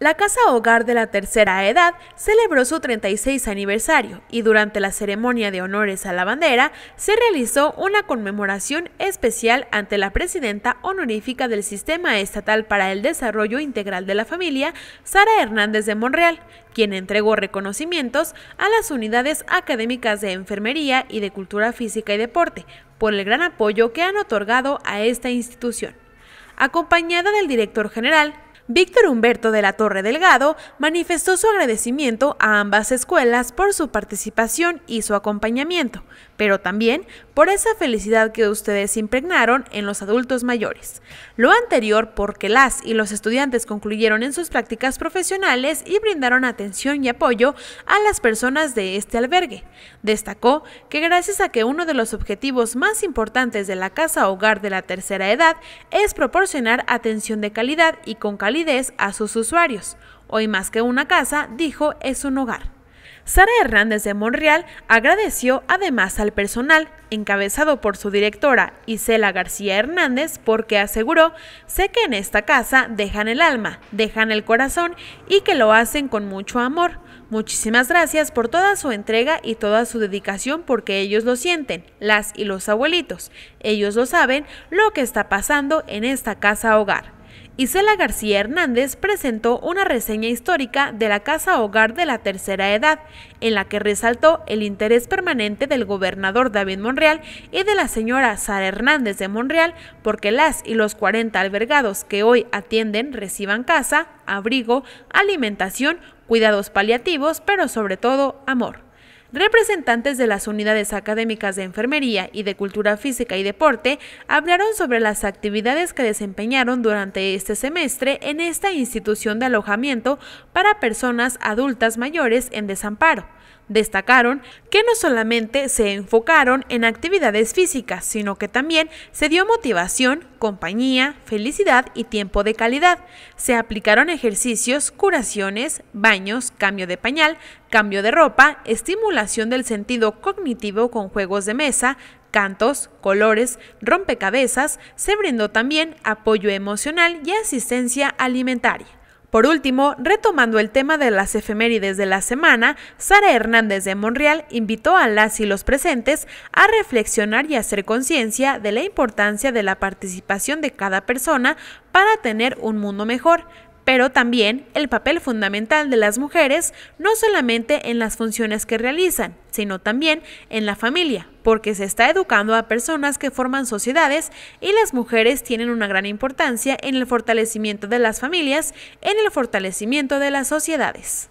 La Casa Hogar de la Tercera Edad celebró su 36 aniversario y durante la ceremonia de honores a la bandera se realizó una conmemoración especial ante la presidenta honorífica del Sistema Estatal para el Desarrollo Integral de la Familia, Sara Hernández de Monreal, quien entregó reconocimientos a las unidades académicas de enfermería y de cultura física y deporte por el gran apoyo que han otorgado a esta institución. Acompañada del director general, Víctor Humberto de la Torre Delgado manifestó su agradecimiento a ambas escuelas por su participación y su acompañamiento, pero también por esa felicidad que ustedes impregnaron en los adultos mayores. Lo anterior porque las y los estudiantes concluyeron en sus prácticas profesionales y brindaron atención y apoyo a las personas de este albergue. Destacó que gracias a que uno de los objetivos más importantes de la casa hogar de la tercera edad es proporcionar atención de calidad y con calidez a sus usuarios. Hoy más que una casa, dijo, es un hogar. Sara Hernández de Monreal agradeció además al personal, encabezado por su directora Isela García Hernández, porque aseguró, sé que en esta casa dejan el alma, dejan el corazón y que lo hacen con mucho amor. Muchísimas gracias por toda su entrega y toda su dedicación porque ellos lo sienten, las y los abuelitos. Ellos lo saben, lo que está pasando en esta casa hogar. Isela García Hernández presentó una reseña histórica de la Casa Hogar de la Tercera Edad, en la que resaltó el interés permanente del gobernador David Monreal y de la señora Sara Hernández de Monreal porque las y los 40 albergados que hoy atienden reciban casa, abrigo, alimentación, cuidados paliativos, pero sobre todo amor. Representantes de las unidades académicas de enfermería y de cultura física y deporte hablaron sobre las actividades que desempeñaron durante este semestre en esta institución de alojamiento para personas adultas mayores en desamparo. Destacaron que no solamente se enfocaron en actividades físicas, sino que también se dio motivación, compañía, felicidad y tiempo de calidad. Se aplicaron ejercicios, curaciones, baños, cambio de pañal, cambio de ropa, estimulación del sentido cognitivo con juegos de mesa, cantos, colores, rompecabezas. Se brindó también apoyo emocional y asistencia alimentaria. Por último, retomando el tema de las efemérides de la semana, Sara Hernández de Monreal invitó a las y los presentes a reflexionar y hacer conciencia de la importancia de la participación de cada persona para tener un mundo mejor, pero también el papel fundamental de las mujeres, no solamente en las funciones que realizan, sino también en la familia, porque se está educando a personas que forman sociedades y las mujeres tienen una gran importancia en el fortalecimiento de las familias, en el fortalecimiento de las sociedades.